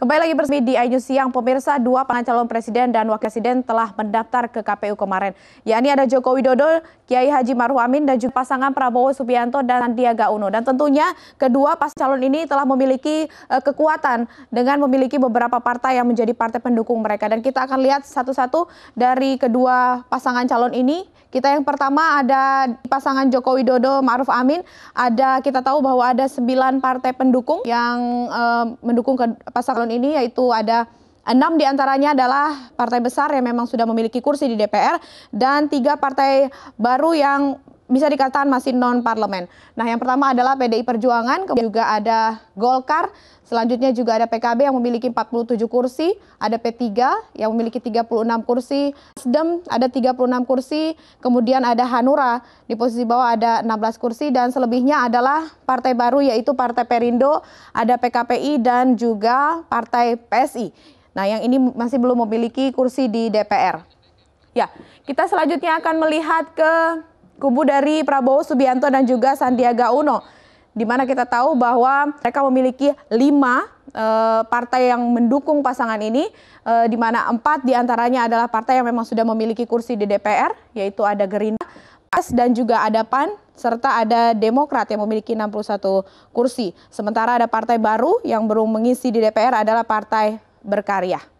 Kembali lagi bersama di iNews Siang, pemirsa dua pasangan calon presiden dan wakil presiden telah mendaftar ke KPU kemarin. yakni ada Joko Widodo, Kiai Haji Maruf Amin dan juga pasangan Prabowo Subianto dan Sandiaga Uno. Dan tentunya kedua pas calon ini telah memiliki uh, kekuatan dengan memiliki beberapa partai yang menjadi partai pendukung mereka. Dan kita akan lihat satu-satu dari kedua pasangan calon ini. Kita yang pertama ada pasangan Joko Widodo Maruf Amin. Ada kita tahu bahwa ada sembilan partai pendukung yang uh, mendukung ke pasangan tahun ini yaitu ada Enam diantaranya adalah partai besar yang memang sudah memiliki kursi di DPR dan tiga partai baru yang bisa dikatakan masih non parlemen. Nah, yang pertama adalah PDI Perjuangan, kemudian juga ada Golkar, selanjutnya juga ada PKB yang memiliki 47 kursi, ada P3 yang memiliki 36 kursi, Nasdem ada 36 kursi, kemudian ada Hanura di posisi bawah ada 16 kursi dan selebihnya adalah partai baru yaitu Partai Perindo, ada PKPI dan juga Partai PSI. Nah, yang ini masih belum memiliki kursi di DPR. Ya, kita selanjutnya akan melihat ke kubu dari Prabowo Subianto dan juga Sandiaga Uno. Di mana kita tahu bahwa mereka memiliki lima e, partai yang mendukung pasangan ini, e, di mana empat diantaranya adalah partai yang memang sudah memiliki kursi di DPR, yaitu ada Gerindra, PAS dan juga ada PAN serta ada Demokrat yang memiliki 61 kursi. Sementara ada partai baru yang belum mengisi di DPR adalah Partai Berkarya.